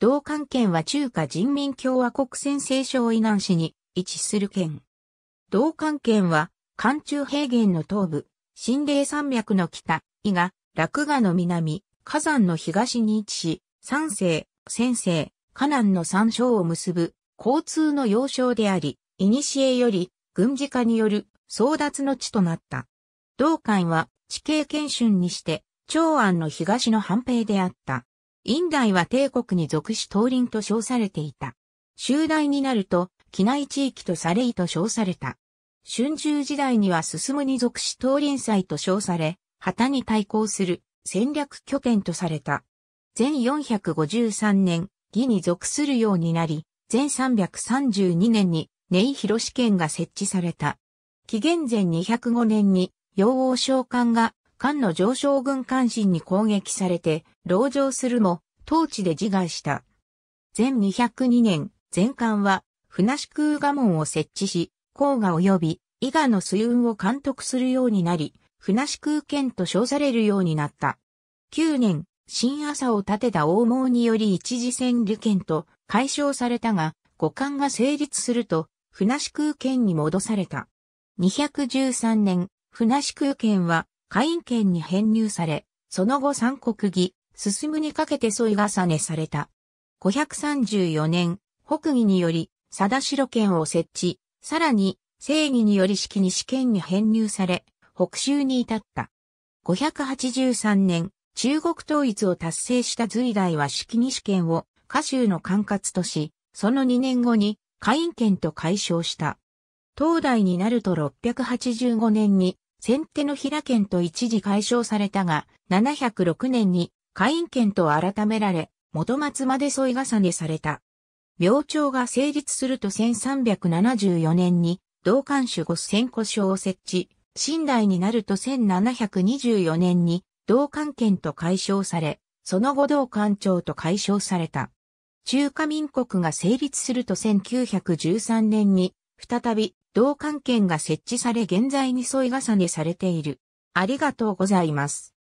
道館県は中華人民共和国陝西省以南市に位置する県。道館県は、関中平原の東部、新霊山脈の北、伊賀、落賀の南、火山の東に位置し、山西、仙西、河南の山省を結ぶ交通の要衝であり、古より軍事化による争奪の地となった。道館は地形県春にして、長安の東の半平であった。院内は帝国に属し東林と称されていた。州代になると、機内地域とされいと称された。春秋時代には進むに属し東林祭と称され、旗に対抗する戦略拠点とされた。全453年、義に属するようになり、全332年にネイ広試験が設置された。紀元前205年に、養王召喚が艦の上将軍関心に攻撃されて、籠城するも、当地で自害した。前202年、前艦は、船宿空我門を設置し、甲賀及び伊賀の水運を監督するようになり、船宿県と称されるようになった。9年、新朝を立てた王網により一時戦利権と解消されたが、五艦が成立すると、船宿県に戻された。213年、船宿県は下院県に編入され、その後三国議、進むにかけて添い重ねされた。534年、北義により、貞城県を設置、さらに、正義により式に試験に編入され、北州に至った。583年、中国統一を達成した隋代は式に試験を、下州の管轄とし、その2年後に、下院県と解消した。東大になると685年に、先手の平県と一時解消されたが、706年に下院県と改められ、元松まで添い重ねされた。明朝が成立すると1374年に、同官種御千古0個を設置、新代になると1724年に、同官県と解消され、その後同官庁と解消された。中華民国が成立すると1913年に、再び同管係が設置され現在に沿い重ねされている。ありがとうございます。